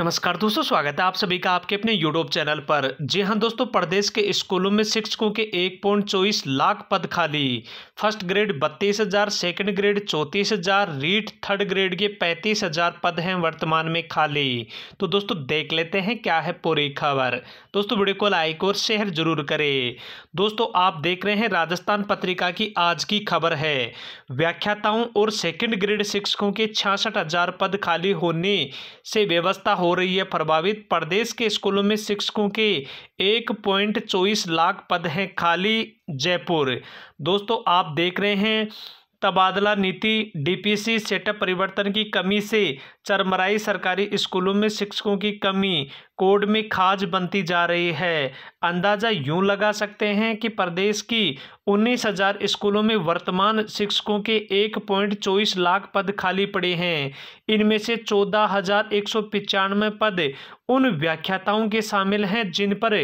नमस्कार दोस्तों स्वागत है आप सभी का आपके अपने यूट्यूब चैनल पर जी हाँ दोस्तों प्रदेश के स्कूलों में शिक्षकों के एक पॉइंट चौबीस लाख पद खाली फर्स्ट ग्रेड बत्तीस हजार सेकेंड ग्रेड चौंतीस हजार रीट थर्ड ग्रेड के पैंतीस हजार पद हैं वर्तमान में खाली तो दोस्तों देख लेते हैं क्या है पूरी खबर दोस्तों वीडियो को लाइक और शेयर जरूर करें दोस्तों आप देख रहे हैं राजस्थान पत्रिका की आज की खबर है व्याख्याताओं और सेकेंड ग्रेड शिक्षकों के छियासठ पद खाली होने से व्यवस्था हो रही है प्रभावित प्रदेश के स्कूलों में शिक्षकों के एक पॉइंट चौबीस लाख पद हैं खाली जयपुर दोस्तों आप देख रहे हैं तबादला नीति डीपीसी सेटअप परिवर्तन की कमी से चरमराई सरकारी स्कूलों में शिक्षकों की कमी कोड में खाज बनती जा रही है अंदाज़ा यूं लगा सकते हैं कि प्रदेश की उन्नीस हजार स्कूलों में वर्तमान शिक्षकों के एक पॉइंट चौबीस लाख पद खाली पड़े हैं इनमें से चौदह हजार एक सौ पचानवे पद उन व्याख्याताओं के शामिल हैं जिन पर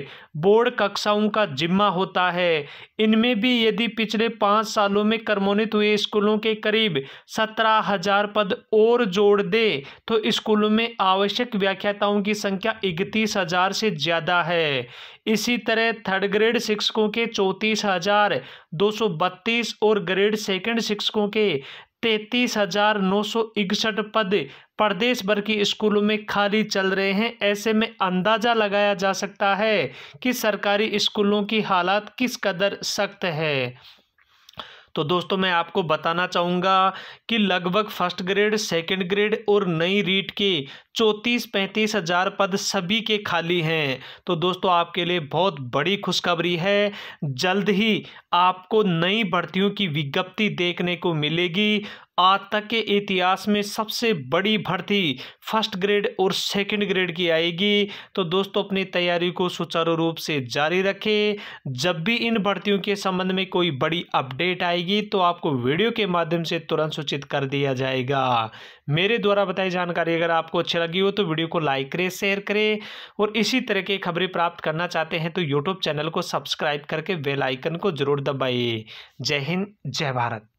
बोर्ड कक्षाओं का जिम्मा होता है इनमें भी यदि पिछले पाँच सालों में कर्मोन्नत हुए स्कूलों के करीब सत्रह हजार पद और जोड़ दें तो स्कूलों में आवश्यक व्याख्याताओं की संख्या इकतीस हजार से ज़्यादा है इसी तरह थर्ड ग्रेड शिक्षकों के चौंतीस हजार दो सौ बत्तीस और ग्रेड सेकंड शिक्षकों के तैतीस हजार नौ सौ इकसठ पद प्रदेश भर की स्कूलों में खाली चल रहे हैं ऐसे में अंदाज़ा लगाया जा सकता है कि सरकारी स्कूलों की हालात किस कदर सख्त है तो दोस्तों मैं आपको बताना चाहूँगा कि लगभग फर्स्ट ग्रेड सेकंड ग्रेड और नई रीट के चौंतीस पैंतीस हज़ार पद सभी के खाली हैं तो दोस्तों आपके लिए बहुत बड़ी खुशखबरी है जल्द ही आपको नई भर्तियों की विज्ञप्ति देखने को मिलेगी आज तक के इतिहास में सबसे बड़ी भर्ती फर्स्ट ग्रेड और सेकंड ग्रेड की आएगी तो दोस्तों अपनी तैयारी को सुचारू रूप से जारी रखें जब भी इन भर्तियों के संबंध में कोई बड़ी अपडेट आएगी तो आपको वीडियो के माध्यम से तुरंत सूचित कर दिया जाएगा मेरे द्वारा बताई जानकारी अगर आपको अच्छा लगी हो तो वीडियो को लाइक करें शेयर करें और इसी तरह की खबरें प्राप्त करना चाहते हैं तो यूट्यूब चैनल को सब्सक्राइब करके बेलाइकन को जरूर दबाइए जय हिंद जय भारत